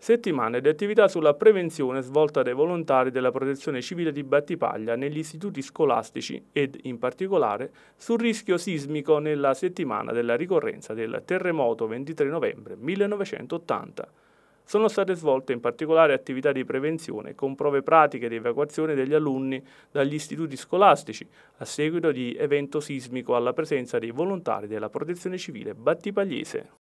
Settimane di attività sulla prevenzione svolta dai volontari della Protezione Civile di Battipaglia negli istituti scolastici ed in particolare sul rischio sismico nella settimana della ricorrenza del terremoto 23 novembre 1980. Sono state svolte in particolare attività di prevenzione con prove pratiche di evacuazione degli alunni dagli istituti scolastici a seguito di evento sismico alla presenza dei volontari della Protezione Civile Battipagliese.